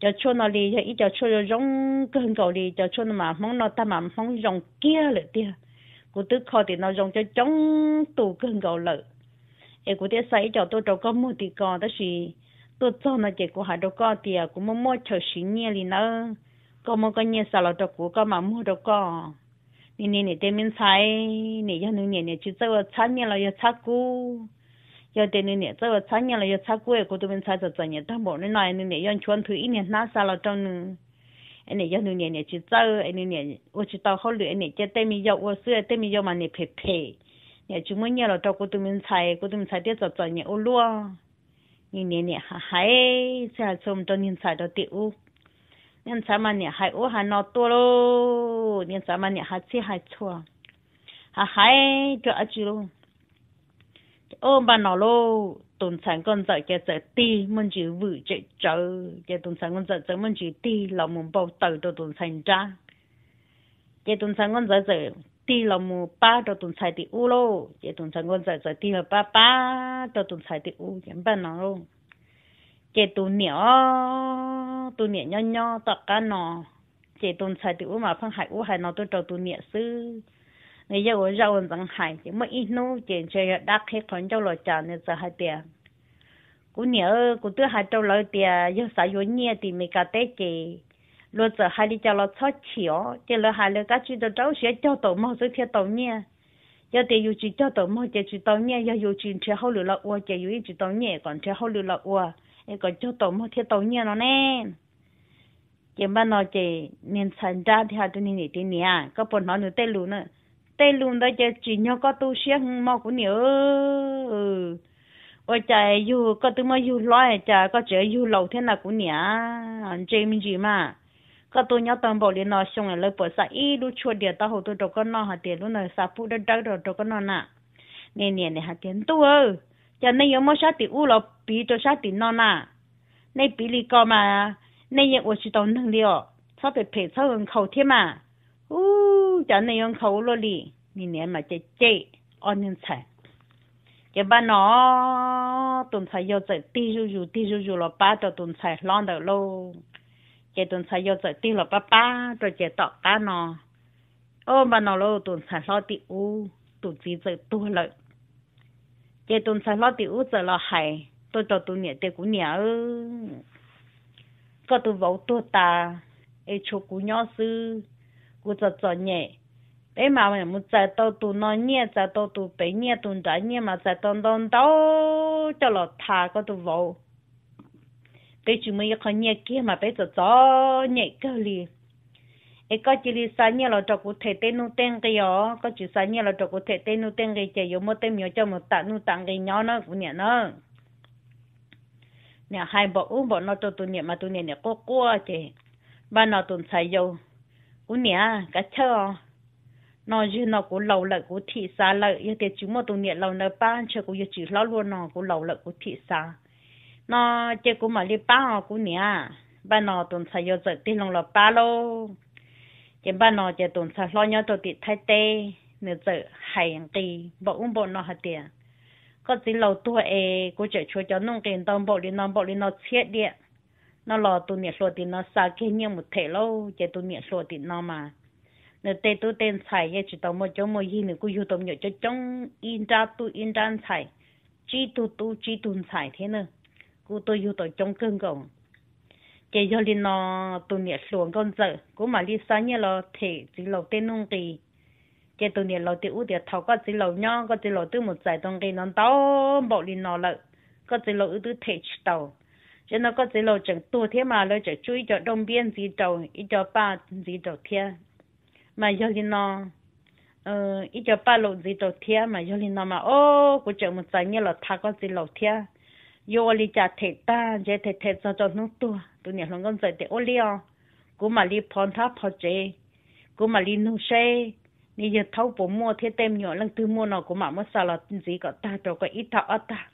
cho chua nó đi cho ít cho chua nó rong cơn cầu đi cho chua nó mà mong nó ta mà mong rong kia lại tia cú tức kho thì nó rong cho chống tù cơn cầu lợi ấy cú tiếc sai cho tôi cho có mua thì còn đó là tôi cho nó chỉ của hai đứa con thì cũng mua mua cho xí nhẹ đi nữa có một cái nhẹ sao là đứa của có mà mua đứa con nè nè để mình sai nè giờ nè nè nè chỉ cho chả nhẹ là giờ chả cũ giờ tên nè nè cho chả nhẹ là giờ chả cũ của tụi mình sai cho chả nhẹ tao bỏ nè này nè nè giờ chuẩn thủy nè nã sao là trong anh nè giờ nè nè nè chỉ cho anh nè nè ô chỉ tao không lựa anh nè chỉ tên mình giờ ô xưa tên mình giờ mà nè phê phê nè chúng mình nhẹ là cho của tụi mình sai của tụi mình sai để cho chả nhẹ ô luôn 你年年还还在从这年才到第五，年咱们年还我还老多喽，年咱们年还这还错，还还这阿句喽，哦把老喽，东山工作给在地，们就五只走，给东山工作咱们就地，老们包到到东山家，给东山工作在 ti là mu ba đồ tụng xài thì u lô chỉ tụng xài ngon giờ giờ ti là ba ba đồ tụng xài thì u chẳng bao nó luôn chỉ tụng nhỏ tụng nhỏ nhỏ nhỏ tất cả nó chỉ tụng xài thì u mà phong hải u hải nó tôi trâu tụng nhỏ sư người giàu giàu vẫn vẫn hải chỉ mới ít nô chỉ chơi đắc hết thằng giàu lo trả nên giờ hai tiền cũng nhớ cũng tôi hai trâu lo tiền nhưng sao vô nhẹ thì mình cả tết chỉ lo giờ hai đi cho lo cho chiếu chỉ lo hai lo các chú đồ cháu sẽ cho tổ mò rồi theo tổ nhẹ giờ thì yêu chú cho tổ mò chỉ chú tổ nhẹ giờ yêu chú chơi hậu lửa lọ uo chỉ yêu chú tổ nhẹ còn chơi hậu lửa lọ uo em còn cho tổ mò theo tổ nhẹ nó nè chỉ mà nó chỉ nên sản ra thì hai đứa này thì nè có bọn nó nuôi tê lù nữa tê lù đó chỉ chỉ nhau có tu sĩ mò của nhớ ôi trời yêu có tụi mày yêu loài trời có chơi yêu lâu thế nào của nhẹ anh mình gì mà ก็ตัวเนี้ยตอนบอกเลยนอชงเลยปวดสะอีดูชวดเดียวตาหูตัวดก็นอหาเดียวลูนอสาพูดดักดก็นอน่ะเนี่ยเนี่ยเนี่ยหาเดียนตัวจะในยมชาติอู้เราปีตัวชาตินอน่ะในปีลีก็มาในยังอวชิตองหนึ่งเดียวชอบไปเผยชอบเงินเขาเทียมาอู้จะในยังเขาลลีนี่เนี่ยมาเจ๊เจ๊ออนยังใช่จะบ้านนอตุนใช้ยอดใจตีจูจูตีจูจูเราป้าตัวตุนใช้ร้อนเดือด chế tuần sai yêu rồi tiêu là ba ba rồi chế tọt ta nó ô mà nó lâu tuần sai lo tiêu u tuần gì rồi tu lợi chế tuần sai lo tiêu u rồi là hay tôi cho tôi nhẹ tiêu cũng nhẹ có tôi vỗ tôi ta ai chỗ cũng nhỏ sư cũng cho cho nhẹ bé mà mình muốn giải tao tụ nó nhẹ giải tao tụ bé nhẹ tụ trái nhẹ mà giải tao đón tao cho lọt thà có tụ vỗ cái chúng mình có nhẹ kia mà bây giờ gió nhẹ cơ li ấy có chỉ li sáng nhẹ là cho cụ thể tên nu tên cái đó có chỉ sáng nhẹ là cho cụ thể tên nu tên cái chỉ yếu một tên miếu cho một tạ nu tặng cái nhỏ nó cũng nhẹ nó nhà hai bộ uống bộ nó cho tụi nhẹ mà tụi nhẹ nhẹ cô cô chị ba nó tuần xài dầu cũng nhẹ cả chờ nó như nó cũng lâu lại cũng thị xa lại, giờ thì chúng một tụi nhẹ lâu nữa ba chờ cũng giờ chỉ lâu luôn nó cũng lâu lại cũng thị xa nó chơi cũng mà đi bao cũng nè ba nó tuần sau giờ giờ tin lòng là ba lô chỉ ba nó chỉ tuần sau lo nhau tôi thì thay tê nữa giờ hay gì bộ ông bộ nó hạt tiền có gì lâu tuổi ấy e, cũng chơi chơi cho nông tiền tông bộ đi nó bộ đi nó chết đi nó lo tụi nhiệt lo thì nó xa kia nhiều một thể lâu chỉ tụi nhiệt lo thì nó mà nữa tê tụi tên xài vậy chỉ tao một chỗ một gì nữa cũng yêu tao nhiều cho trong in ra tụi in ra xài chỉ tụi tụi chỉ tụi xài thế nữa cô tôi yêu tôi trong cưng gồng chỉ do li nó tôi nhẹ xuống con giờ cú mà đi sáng nhẹ lo thể chỉ lo tên nông kỳ chỉ tôi nhẹ lo tiêu thì thầu có chỉ lo nhau có chỉ lo tư một giải trong cái nó tao bộ li nó lợi có chỉ lo tư thể tàu cho nó có chỉ lo chẳng tu thế mà lo chẳng chui cho đông biên gì tàu ít cho ba gì tàu thế mà do li nó ờ ít cho ba lộ gì tàu thế mà do li nó mà ô cú chẳng một giải nhẹ lo thà có chỉ lo thế yo oli cha thể ta je thể thể cho cho nó tu tu nhà lòng con dạy để li à cú mà li phòn tháp phò chế cú mà li nu xe ni giờ thâu bố mua thế tem nhỏ lần tư mua nó cú mà mua sao là gì có ta cho có ít thọ ta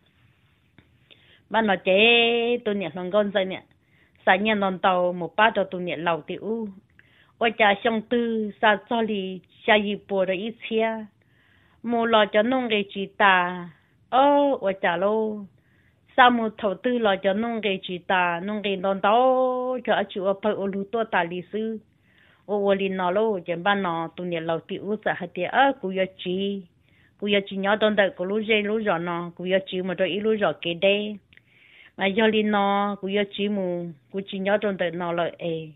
ban nó chế tu nhà lòng con dạy nè sáng nhà non tàu một ba cho tu nhà lầu tiểu ôi cha xong tư sa cho li cha y bồ rồi ít xe mua lo cho nông cái chị ta ô ôi cha lô sao mu thầu tư là cho nông cái chỉ ta nông cái đòn đó cho chú ở phải ô lú to ta lý sư ô ô lý nó lô chẳng ban nó tụi nhà lầu tiêu sợ hạt tiệt ơ cú yêu chi cú yêu chi nhỏ đòn đời cú lú dây lú giò nó cú yêu chi mà cho ít lú giò kế đây mà do lý nó cú yêu chi mu cú chi nhỏ đòn đời nó là ê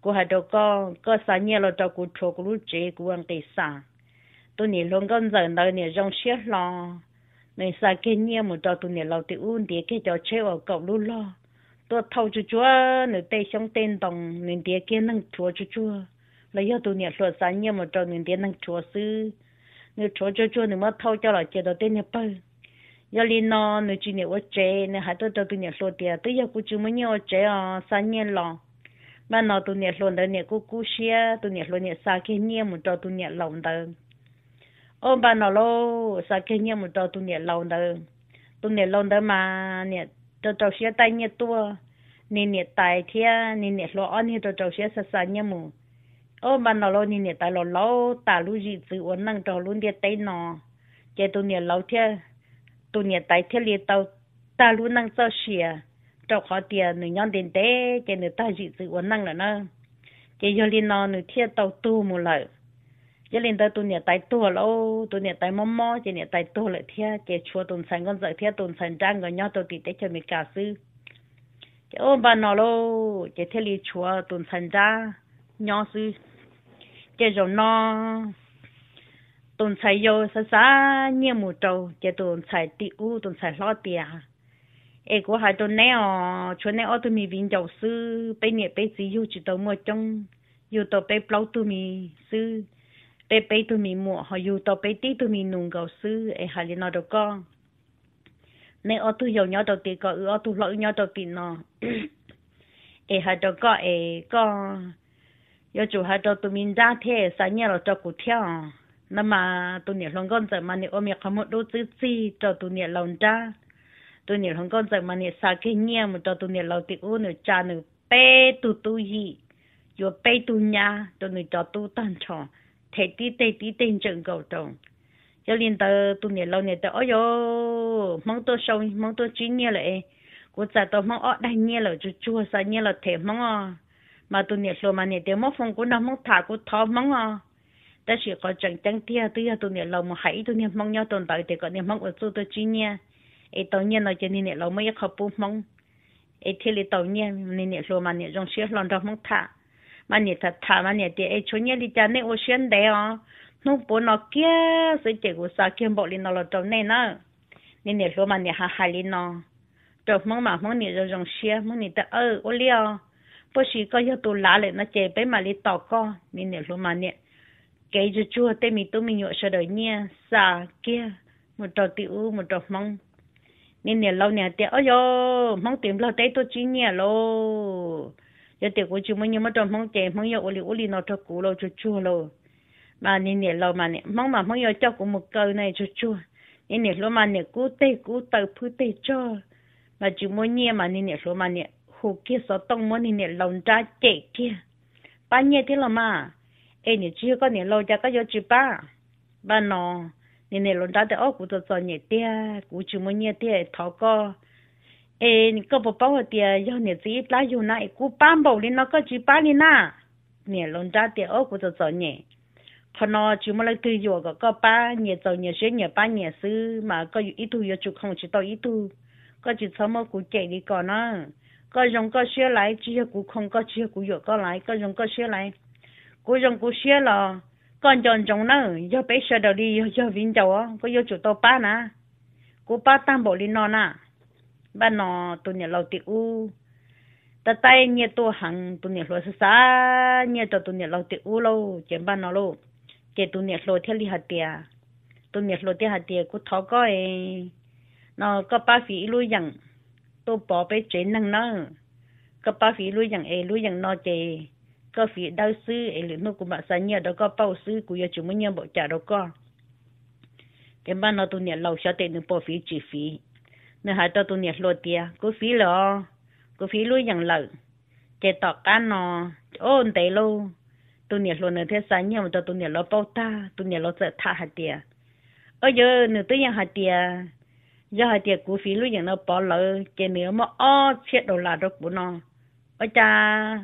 cú hạt đồ co co sáng nhẹ là cho cú chua cú lú chế cú ăn cái sáng tụi nhà luôn con giờ nơi nhà rong xiết lo nên sa cái nhia một đầu tụi này lâu thì uốn địa cái cho chơi ở cậu luôn lo tôi thâu chú chúa nửa tay xong tên đồng nửa địa kia năng chúa chú chúa là do tụi này lo sa nhia một đầu nửa địa năng chúa sư nửa chúa chú chúa nửa mất thâu cho là chơi đầu tên nhập bơi giờ lên nó nửa chuyện này ở chơi nửa hai tôi tụi này lo địa tôi giờ cũng chưa mới nhớ chơi à sa nhia lo mà nó tụi này lo nửa này cũng cú xia tụi này lo nửa sa cái nhia một đầu tụi này lòng đời ô bà nó lo sao kia nhau một đầu tu nhẹ lâu đó tu nhẹ lâu đó mà nhẹ cho cháu xe tay nhẹ tua nhẹ nhẹ tay thia nhẹ nhẹ lo ăn nhẹ cho cháu xe sa sa nhau mù ô bà nó lo nhẹ nhẹ tay lo lâu ta lu gì tự uốn năng trâu luôn nhẹ tay nó cái tu nhẹ lâu thia tu nhẹ tay thia liệt tàu ta lu năng sao xìa trâu khó tiền nửa nhon tiền tế cái nửa ta gì tự uốn năng là nó cái giờ liên nó nửa thia tàu tu mù lại giờ lên tới tôi này tay tua lâu tôi này tay mắm mò cho này tay tua lại thia cái chùa tồn sành con dạy thia tồn sành trang người nhau tôi thì để cho mình cả sư cái ông bà nào lâu cái thia li chùa tồn sành ra nhau sư cái rồi nó tồn sành vô sa sa nhiều một trâu cái tồn sành ti u tồn sành lo tiền ê hai tôi nè ờ chỗ nè mình vinh giàu sư bây nè bây gì yêu chỉ tôi mua trong yêu tôi bây lâu tôi mình sư te pe tu mi mua họ dù tao pe tí tu mi nung gạo sư e hà liên nó con nè ở giàu nhau đầu tiên có ở tu lỗi nhau đầu nó e hà đâu có e có yo chủ hà đâu tu mình ra thế sáng nhà rồi cho cụ theo mà tu nhảy lòng con mà nè ôm nhạc không một đôi chữ gì cho tu nhảy lòng ra tu nhảy lòng con mà nè sao nhà mà cho tu nhảy lòng thì u nửa cha nửa pe tu tu gì yo pe nhà cho nửa cho tu tan chọn thế tí tê tí tên trận cầu trồng cho nên tờ tụi nè lâu nè tờ ôi yo mong tôi sâu mong tôi chín nhẹ lại của cha tôi mong ở đây nhẹ là chú chua sa nhẹ là thế mong à mà tụi nè lâu mà nè tờ mong phong của nó mong thả của thọ mong à ta chỉ có chẳng chẳng tia tia tụi nè lâu mà hãy tụi nè mong nhau tồn tại thì có nè mong ở chỗ tôi chín nhẹ ấy tàu nhẹ là cho nên nè lâu mới khóc bù mong ấy thế là tàu nhẹ nè nè lâu mà nè rong xía lon rong mong thả mà nhị thật thà mà nhị để chú chuyện đi chơi nên ô xuyên đấy à nó bỏ nó kia sự chỉ của sao kiếm bọc lên nó là trong này nữa nên nhị lúc mà nhị hà hà linh nó trong mong mà mong nhị rồi dùng xe mong nhị ta ơ ờ, ô liao bố sĩ có yêu tu lá lại nó chơi bé mà đi tàu co nên nhị lúc mà nhị cái chú chua tê mi tu mi nhựa sợ đời nhia xa kia một trò tiểu một trò mong nên nhị lâu nhị tiệt ôi yo mong tìm lâu tê tôi chỉ nhỉ lô giờ tiền của chúng mình nhưng mà trong mong chạy mong giờ uli uli nó cho cũ lâu cho chua lâu mà nên nè lâu mà nè mong mà mong giờ cho cũng một câu này cho chua nên nè lâu mà nè cú tê cú tờ phứ tê cho mà chúng mình nhẹ mà nên nè lâu mà nè hồ kia sợ tông mà nên nè lâu ra chạy kia ba nhẹ thế là mà ê nè chưa có nè lâu ra có giờ chỉ ba ba nó nên nè lâu ra thì ô cũng cho nhẹ tia cũng chúng mình nhẹ tia thọ co ê có bộ bao tiền do nè chỉ lá dù này cú bám bầu lên nó có chỉ bám lên na nè lon ra tiền ô của tôi rồi nhỉ họ nó chỉ muốn lấy từ dù có có ba nhẹ rồi mà có ít thu giờ không chỉ tao ít thu chỉ sớm mà cú chạy đi còn nó có dùng có xe lại chỉ cú không có chỉ cú giờ có lại dùng có xe lại cú dùng cú xe là còn chọn chọn nó do bé xe đầu đi do vinh đầu có do chụp tao ba nè cú ba tam bộ lên nó nè bà nó tụi nhà lâu tiêu ta tay nhà tôi hàng tụi nhà lúa sa nhà tôi tụi nhà lâu tiêu lâu chuyện bà nó lâu chỉ tụi nhà lúa theo li hạt tiề tụi nhà lúa theo hạt tiề cũng thọ coi nó có ba phí lui rằng tôi bỏ bé chuyện năng nó có ba phí lui rằng ấy lui rằng nó chỉ có phí đau sư ấy lũ nó cũng bảo sao nhà đó có bao sư của chúng mình nhà bộ trả đó có cái bà nó tụi nhà lâu sao tiền được bỏ phí chi phí nè hai tao tụi nhiệt lộ tia cứ phí lo cứ phí lui chẳng lợi chế tọt cá nó ôn tệ luôn tụi nhiệt lộ nè thế sáng nhiều mà tao tụi nhiệt lộ bao ta tụi nhiệt lộ sợ thả hạt tia ở giờ nửa tới nhà hạt tia giờ hạt tia cứ phí lui chẳng nó bỏ lỡ chế nữa mà ó chết đồ là đâu của nó ở cha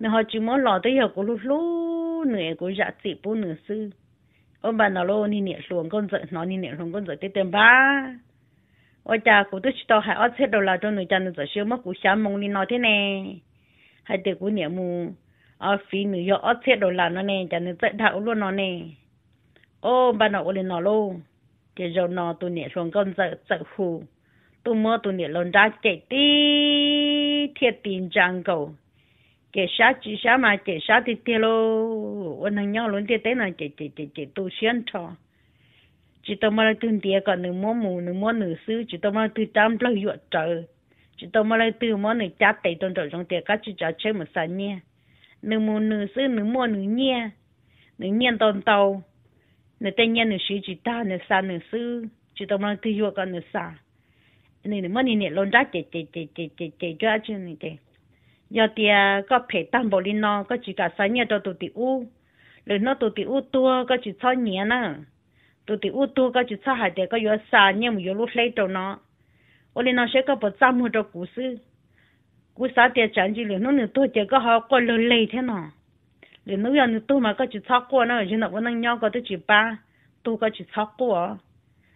nè họ chỉ muốn lo tới giờ của lúc lúc nửa của dạ chị bố nửa ông bà nó luôn đi nhiệt xuống con giận nó đi nhiệt xuống con giận tới tầm ba 我家古都知道还二菜到了，中农家能做什么？古想梦里那天呢，还得过年么？ở phía nữ yo ở thế đồ là nó nè cho nên tận thảo luôn nó nè ô bà nó lên nó luôn rồi nó tụi nè xuống con sợ sợ hù tụi mơ tụi nè lần ra chạy tí trang cầu kể sát chỉ sát mà kể sát thì tiệt lô ôn hàng luôn tiệt tế là chạy chạy chạy chạy tụi xuyên trò chỉ tao mà tự địa còn nửa món mù nửa món nửa sư chỉ tao mà tự trăm lâu yuột trời chỉ tao mà tự món nửa chát tẩy tuần trời trong tiệc các chị cháu chơi một sàn nha nửa mù nửa sư nửa món nửa nha nửa nha tuần tàu nửa tây nha nửa sư chỉ ta nửa sàn nửa sư chỉ tao mà từ yuột còn nửa sàn nửa nửa món nửa lon ra chè chè chè chè chè chè cho chứ nửa chè giờ thì có phải tăng bảo linh nó có chỉ cả sàn nha cho tụi tiểu rồi nó tụi tiểu tua có chỉ cho nhẹ nữa tụi thì u tu cái chỉ sao hai đứa cái yếu sa nhưng mà yếu lúc lấy đâu nó ô lên nó sẽ có bộ trăm mươi đâu cú sư cú sa tiền chẳng chỉ là nó nữa tôi chỉ có họ có lâu lấy thế nào liền nó giờ tôi mà có chỉ sao qua nó chỉ nó vẫn nhau có tới ba tôi cái chỉ sao qua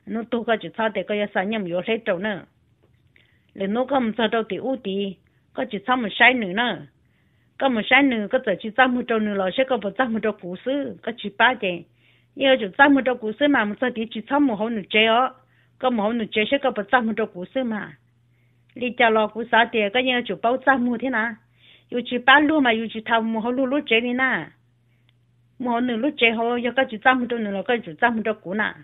nó tôi có chỉ sao để cái yếu sa nhưng mà yếu lấy đâu nữa liền nó không sao đâu thì u thì cái chỉ sao một sai nữa nữa có một sai nữa cái chỉ sao một trâu nữa là sẽ có bộ trăm mươi đâu cú sư có chỉ ba tiền giờ chúng ta một đầu cú sư mà một giờ thì chỉ xong một hôm nữa chơi ó có một hôm nữa chơi sẽ có một trăm một đầu cú sư mà đi cho lo cú sao tiền cái giờ chúng bảo trăm một thế nào yêu chỉ ba lú mà yêu chỉ thầu một hôm lú lú chơi đi na một hôm nữa lú chơi họ giờ cái chúng ta một đầu nữa là cái chúng ta một đầu cú na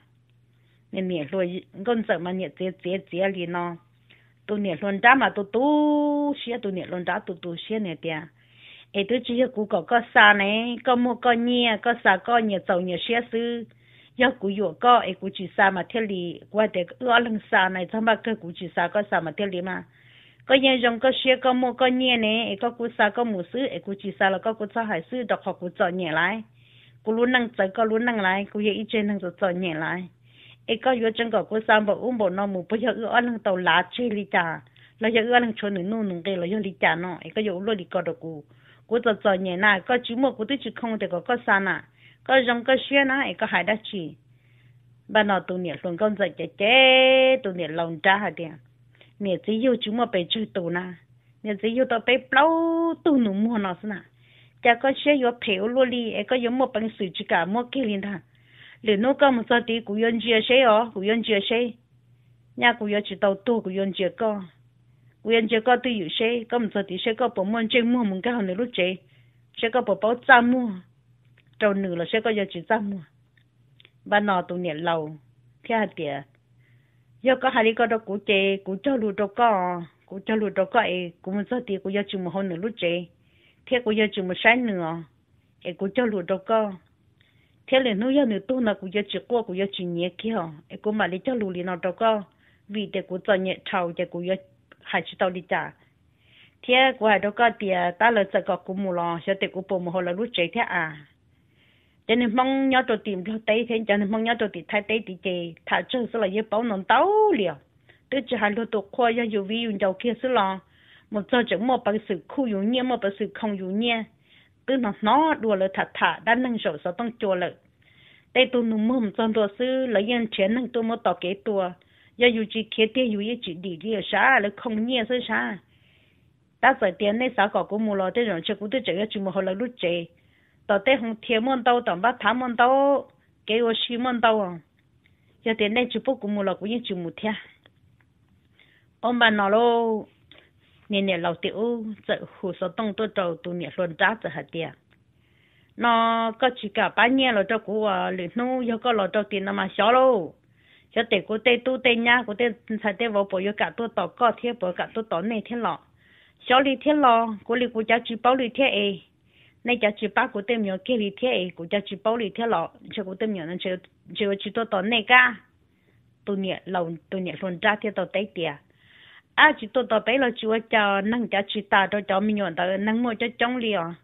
nên nhẹ rồi con sợ mà nhẹ chế chế chế liền nó tôi nhẹ luôn đá mà tôi tu xia tôi nhẹ luôn đá tôi tu xia nhẹ tiền ai tôi chỉ có có có sa này có mua có nhia có sa có nhiều dầu nhiều xe sư giờ cú yo có ai cú chỉ sa mà thiết lý qua để ở lưng sa này thằng bác cái cú chỉ sa có sa mà thiết lý mà có nhiều dòng có xe có mua có nhia này ai có cú sa có mua sư ai cú chỉ sa là có cú sa hải sư đọc học cú chọn nhẹ lại cú luôn năng chơi có luôn năng lại cú dễ chơi năng rồi chọn nhẹ lại ai có yo chân có cú sa mà uống bộ nó mua bây giờ ở lưng tàu lá chơi lý trà là giờ ở lưng nữa nô nung cái là giờ lý trà ai có yo luôn đi có được cú của tờ tờ nhẹ nà có chú mơ của tôi chỉ không để có có xa nà có rong có xuyên nà có hải đá chỉ bà nó tụ nhiệt luôn con giật chè chè tụ nhiệt lòng ra hả đi, nhiệt chỉ yêu chú mơ bề chơi tụ nà nhiệt chỉ yêu tao bề lâu tụ nụ mua nó xin nà chả có xe yếu thiếu luôn đi ấy có yếu một bằng sự chỉ cả mua kia liền thà liền nó có một số tí của yên chia xe ó của yên chia xe nhà của yên chỉ tàu tu của yên chia con nguyên chế có tự yếu xe, có một số tí xe có bộ môn chế mua mình cái hòn này lúc chế xe có bộ bao trăm mua trâu nữ là xe có giờ chỉ trăm mua bà nọ tụ niệm lâu, thế hạt kìa giờ có hai cái đó cũng chế cũng cho lù đó có cũng cho lù đó có ấy cũng một số tí cũng giờ chỉ mua hòn này lúc chế thế cũng giờ chỉ mua sáng nữa ấy cũng cho lù đó có thế là nó giờ nữa tu là cũng giờ chỉ qua cũng giờ chỉ nhẹ kia ấy cũng mà lấy cho lù liền nào đó có vì thế cũng cho nhẹ trâu để cũng giờ hai chỉ tàu đi trả thế của hai đâu có tiền ta lợi sợ có cũng mù lò sẽ tiệc cũng bù mù hồ là lúc chế thế à cho nên mong nhớ cho tìm cho tây thế cho nên mong nhớ cho tìm thay tây thì chè thả chân sẽ là dễ bảo nón tàu liền tôi chỉ hai lô tụ khoa ra dù vi dùng kia sẽ là một giờ chẳng một bằng sự khu dùng nhé một bằng sự không dùng nhé tôi nó nó đùa lời thả thả đã nâng sổ sao tăng chùa lợi đây tôi nụ mồm trong tôi sư lấy yên chén nâng tôi một tỏ kế tùa 要有只开店有一只理理啥，了空年是啥？ta giờ tiền này sao có cũng mua lo để rồi chứ cũng được chơi chứ mua hồi lại lúc chơi, tao để hông thiên môn đâu, tao bắt thám môn đâu, cái ô xí môn đâu à, giờ tiền này chỉ bốc cũng cũng như chỉ mua ông bà nói lo, nên nhà lão tiểu giờ hồ sơ đông tôi trâu tụi nhà luôn trả giờ hạt tiền, nó có chỉ cả ba nhà lo cho của liền nô, có lo cho tiền nó mà xóa luôn cho để cô tê tu tê nhá cô tê sa tê vô bỏ yêu cả tu tỏ có thế bỏ cả tu tỏ này thế lọ xó li thế lọ cô li cô cháu chỉ bảo li thế ấy nay cháu chỉ bảo cô tê miệng kia li thế ấy cô cháu chỉ bảo li thế lọ cho cô tê miệng nó chơi chơi chỉ tu tỏ này cả tu nhẹ lâu tu nhẹ luôn ra thế tỏ tây tiệt à chỉ tu tỏ bé là chỉ có cho năng cháu chỉ ta cho cháu miệng tao năng mua cho chống li à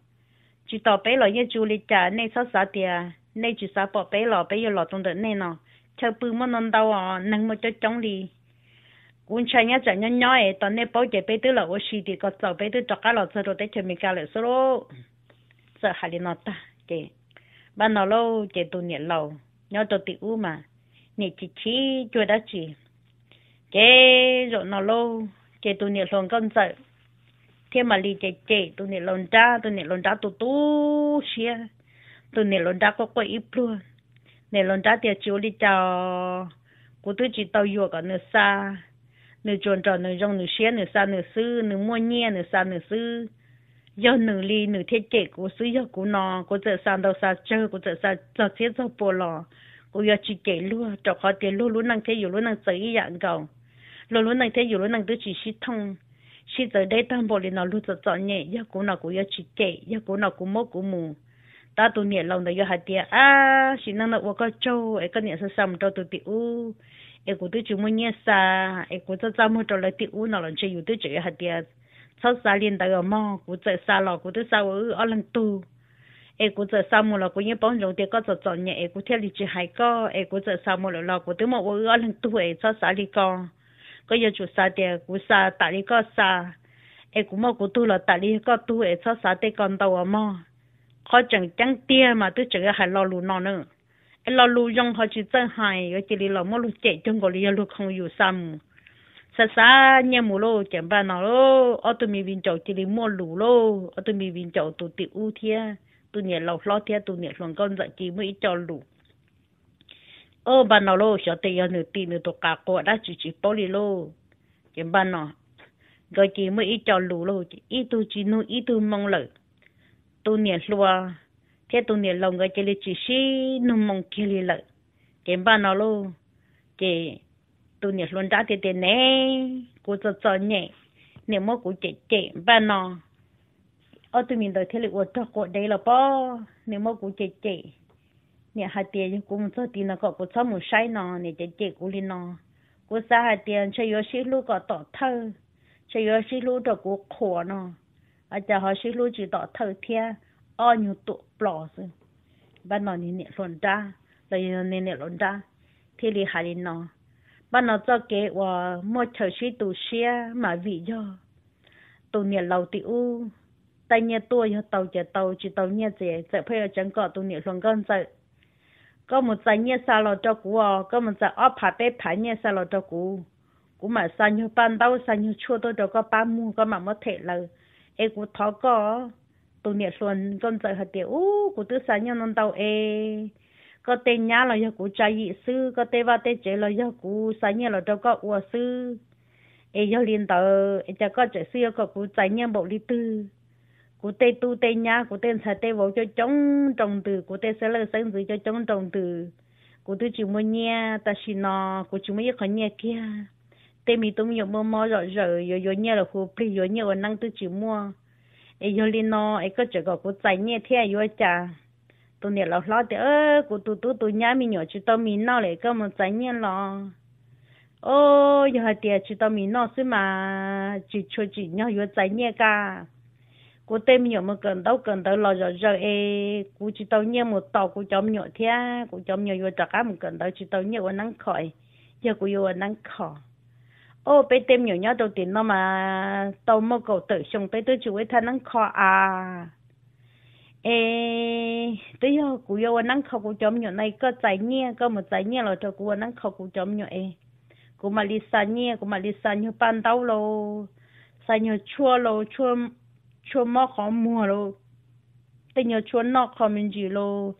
chỉ tỏ bé là như chú li cha nay sáu sáu tiệt nay chỉ sáu bỏ bé là bé yêu lọ trong đợt này nọ chờ bự mà nón đầu à nâng một cho chống đi cũng chơi nhá chơi nhá nhá ấy tao nè bảo chế bây giờ là ô xí thì có cháu bây giờ cho cả lọ chơi rồi để chơi mình cả lọ số lô giờ hai lần ta chị bà nó lâu chị tụi nhẹ lâu nhớ cho tiểu u mà nhẹ chị chị chơi đó chị chị rồi nó lâu chị tụi nhẹ lồng con sợ thế mà lì chị chị tụi nhẹ lồng cha tụi nhẹ lồng cha tụi tu xia tụi nhẹ lồng cha có quậy ít luôn nên lon trả tiền chú đi cho cô tôi chỉ tàu yuộc ở nơi xa nơi tròn tròn nơi rong nơi xé nơi xa nơi sư nữa mua nhẹ nữa sa nữa sư do nữ ly nữ thiết kế của sư do của nó của giờ sang đâu xa chơi của chơi sa giờ chơi cho bồ lò của giờ chỉ kể luôn cho họ tiền luôn luôn năng thế dù luôn năng sấy dạng cầu luôn luôn năng thế dù luôn năng tư chỉ xí thông xí giờ đây tam bộ liền nó luôn giờ chọn nhẹ do của nó của giờ chỉ kể do của nó của mua của mua ta tu niệm lòng đấy hạt tiệt à xin năng là có châu ấy cái niệm sơ sầm cho tu tiêu ấy cũng tôi chỉ muốn nhớ sa ấy cũng cho cho muốn cho lại tiêu nó lần chơi yêu tôi chơi hạt tiệt sau sa liên tại mà cũng chơi sa lò cũng tôi sao ở lần tu ấy cũng chơi sa mua là cũng nhớ bao lồng tiệt có cho cho nhẹ ấy cũng theo lịch chơi hai co ấy cũng chơi sa mua là lò cũng tôi mà ở lần tu ấy sau sa liên co có giờ chủ sa tiệt cũng sa tại liên co sa ấy cũng mà cũng tu là tại lý co tu ấy sau sa tiệt còn đâu mà họ chẳng chẳng tia mà tôi chẳng hay lo lù nó nữa em lo lù dòng họ chỉ chân hay ở chỉ lì lo mua lù chạy chân gọi lì lù không yêu sam sa sa nhà mù lô chẳng ba nó lô ở tụi mình vin chậu chỉ lì mua lù lô ở tụi mình vin chậu tụi tiểu u thia tụi nhà lầu lo thia tụi nhà lòng con dạy chỉ mới cho lù ô ba nó lô sợ tây nửa tì nửa tổ cả cô đã chỉ chỉ bỏ lì lô chẳng ba nó gọi chỉ mới cho lù lô ít tu chỉ nu ít tu mong lợi tu nia lua thế tu nia lòng cái chơi lì chỉ xí nung mong kia lì lợ cái ba nó lô cái tu nia luôn đã tiền tiền nè cô cho cho nhẹ nếu mà cô chạy chạy ba nó ở tu miền đợi thế lì ô cho cô đây là bao nè mà cô chạy chạy nè hạt tiền cũng cho tiền nó có cô cho một sai nó nè chạy chạy cô lì nó cô xa hai tiền chơi yêu xí lú có tỏ thơ chơi yêu xí lú được cô khổ nó à giờ họ sẽ lưu chỉ đỏ thơ thia o nhiều tụ bỏ rồi ban nó nhìn nhẹ lộn ra rồi nhìn nhẹ lộn ra thì lì hà lì nó ban nó cho kế và mua chờ sĩ tù xe mà vị do tù nhẹ lâu tị u tay nhẹ tua cho tàu chè tàu chỉ tàu nhẹ chè chè phải ở chân cọ tù nhẹ lộn con chè có một trái nhẹ xa lò cho cú à có một trái ốp hà bê phá nhẹ xa lò cho cú cú mà xa nhiều ban đâu xa nhiều chua tôi đâu có ba mu có mà mất thể lời e cú thọ có tụi niệm xuân con trời hạt tiệu u cú tứ sa nhau non tàu e có tên nhà là do cú cha dị sư có tên va tên chế là do cú sa nhau là đâu có ua sư e do liên tờ e cha có chế sư có cú cha nhân bộ lý tư cú tê tu tê nhá cú tên sạch tê bộ cho chống trồng từ cú tê sẽ lơ sân dự cho chống trồng từ cú tứ chịu mua nhia ta xin nó cú chịu mua nhia kia tê mi tôm nhiều mua mua rồi rồi rồi rồi nhiều là khu pli rồi nhiều là năng tư chịu mua ấy rồi lên nó ấy có chỉ có cô chạy nhẹ thế rồi chả tụi nè lão lão thì ơ cô tụ tụ tụ nhà mình nhỏ chỉ tao mình nó lại có một chạy nhẹ lo ô giờ thì chỉ tao mình nó xí mà chỉ cho chỉ nhau rồi trái nhẹ cả cô tê mi nhỏ mà cần đâu cần đâu lo rồi rồi ấy cô chỉ tao nhẹ một tàu cô chấm nhỏ thế cô chấm nhỏ rồi chắc cả một cần đâu chỉ tao nhẹ là năng khỏi giờ cô yêu là năng khỏi ô bé tem nhỏ nhỏ đầu tiên nó mà tàu mò cầu tự xong bé tôi chịu với thằng nó khó à ê tôi yêu cú yêu nó khó cú chấm nhỏ này có trái nhẹ có một trái nhẹ rồi cho cú nó khó cú chấm nhỏ ê cú mà đi xa nhẹ cú mà đi xa nhiều ban tàu rồi xa nhiều chua rồi chua chua mò khó mua rồi tên nhiều chua nó khó mình gì rồi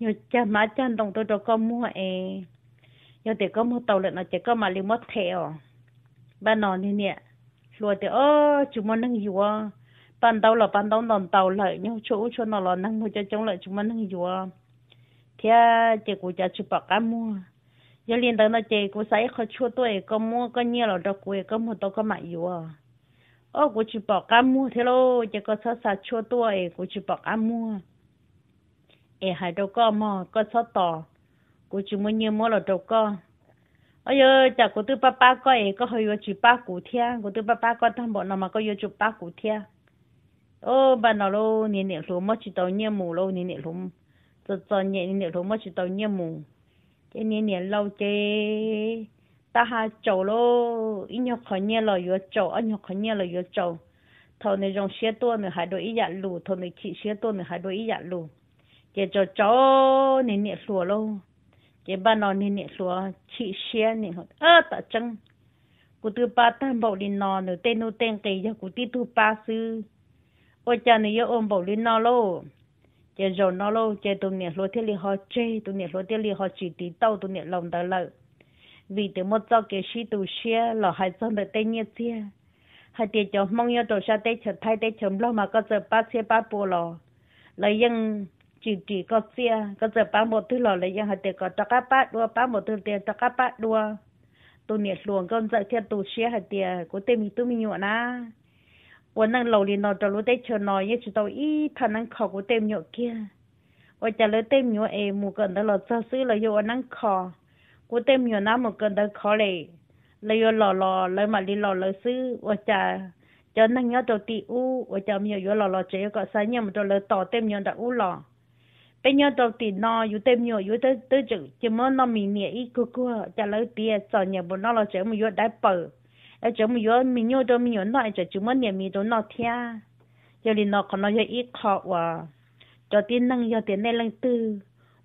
nhiều cha má cha đồng tôi cho có mua ê nhiều tiền có mua tàu lại là chỉ có mà liền mất thẻ ba nó nè nè lúa thì oh, ơ chúng mình nâng dùa bàn tàu là bàn tàu nón tàu lại nhau chỗ cho nó là nâng mua cho chống lại chúng mình nâng dùa Thế, chị cụ cha chụp bạc cá mua giờ liền tới nó chị cụ sấy khó chua tuổi có mua có nhiều là đọc quê có mua tàu có mại dùa ơ cụ chụp bạc cá mua thế lô chị có sao sao chua tuổi cụ chụp bạc cá mua ê hai đâu có mà có sao tỏ cụ chụp mua nhiều mua là đâu có ôi giờ chả cô tư ba ba coi có hơi có chữ ba cụ thia cô tư ba ba coi thằng bọn nó mà có yêu chữ ba cụ thia ô bà nào lô nè nè lô mất chữ tàu nhẹ mù lô nè nè lô cho cho nhẹ nè nè lô mất chữ tàu nhẹ mù cái nè nè lâu chê ta ha chầu lô ít nhóc khỏi nhẹ là yêu chầu ít nhóc khỏi nhẹ là yêu chầu thôi nè rong xe tua nè hai đôi ít lù thôi nè chị xe tua nè hai đôi ít dạ lù chỉ cho cháu nè nè lùa lô cái bà nó nè nè xua chị xe nè hốt ơ ờ, tạ chăng cụ tư ba thân bảo đi nó nữa tên nô tên kỳ cho cụ tí tu ba sư ôi cha nè yêu ôm bảo đi nó lô chế rồi nó lô chế tụi nè lô thiết li họ chê tụi nè lô thiết li họ chỉ tí tàu tụi nè lòng tờ lợi vì từ một cho cái sĩ tu xe là hai chân được tên nhiệt xe hai tiệt cho mong yêu đồ sa tê chờ thay tê chấm lo mà có giờ ba xe ba bù lò lời dân chỉ chỉ có xe có giờ ba một thứ lò lấy ra hạt để có cho các bác đua ba một thứ tiền cho các bác đua tôi nhiệt luồng con giờ kia tôi xe hạt để có tên mình tôi mình nhọ na วันนั้นเราเรียนเราจะรู้ได้เชิญน้อยยังจะต้องอีท่านั้นเขาก็เต็มหยกเกี้ยว่าจะเลยเต็มหยกเอหมู่กันแต่เราจะซื้อเราอยู่วันนั้นขอกูเต็มหยกน้ำหมู่กันแต่ขอเลยเลยหล่อหล่อเลยมาลีหล่อเลยซื้อว่าจะจะนั่งเยอะตัวตีอู้ว่าจะมีอยู่หล่อหล่อเจ๊ก็ใส่เนี่ยมันจะเลยต่อเต็มหยกแต่อู้หล่อ bây giờ đầu tiên nó yếu tem nhiều yếu tới tới chữ chỉ mới nó mình nhẹ ít cơ cơ trả lời tiền cho nhà bố nó là chỉ một yếu đại bờ ở chỉ một yếu mình nhiều đâu mình nhiều nói chỉ chỉ mới nhẹ mình đâu nó thia giờ thì nó còn nó yếu ít khó quá cho tiền năng giờ tiền này lần tư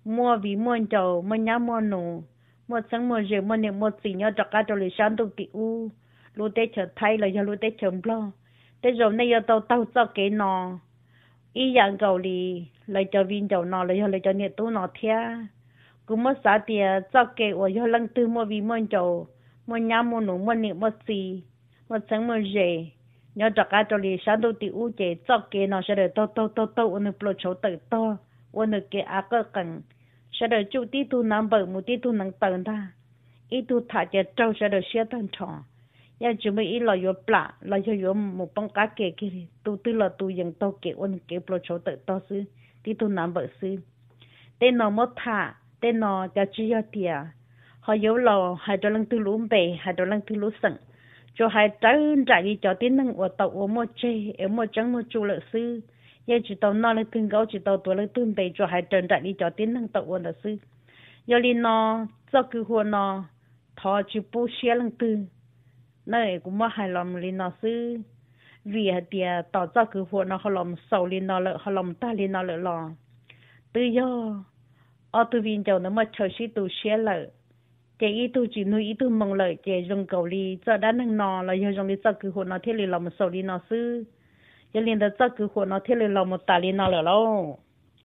mua vì mua chầu mua nhá mua nụ mua sáng mua rượu mua niệm mua gì nhau cho cả cho lịch sáng tu kỹ u lúa tết chờ thay là giờ lúa tết chờ lo tết rồi nay giờ tàu tàu cho cái nó ý dạng cầu đi lấy cho vin đầu nó lấy cho lấy cho nhiệt tố nó thea cũng mất giá tiền cho kệ ở cho lăng tư mua vì mua chầu mua nhà mua nụ mua nhiệt mua xì mua sáng mua rể nhớ cho cả cho lì sáng đầu tiêu chế cho kệ nó sẽ được to to to to ở nơi plo chỗ tự to ở nơi kệ á cơ cần sẽ được chủ tí tu nắm bờ một tí tu nắng tầng ta ít tu thả chế trâu sẽ được xe tầng tròn 要准备一老有把，老有有木帮家给给，都对了都用到给我给不着的，到时的都难不是。但那么他，但那就只要的，还有老还着能对路背，还着能对路省，就还真在你叫的能我到我么这，我么怎么做了事，也知道那里更高，知道多了准备，就还真在你叫的能到我的事，要你呢，这个活呢，他就不写能对。nơi cũng mà hài lòng lên nó sư vì hạt tiền tạo ra cứ hồ nó họ lòng sầu lên nó lợ họ lòng ta lên nó lợ lò tự do ở tu viên chầu nó mà chờ sĩ tu xe lợ cái ý tu chỉ nuôi ý tu mong lợ cái dùng cầu đi giờ đã nâng nó là giờ dùng đi cho cứ hồ nó thiết lên làm sầu lên nó sư giờ liền đã cho cứ hồ nó thiết lên làm một ta lên nó lợ lâu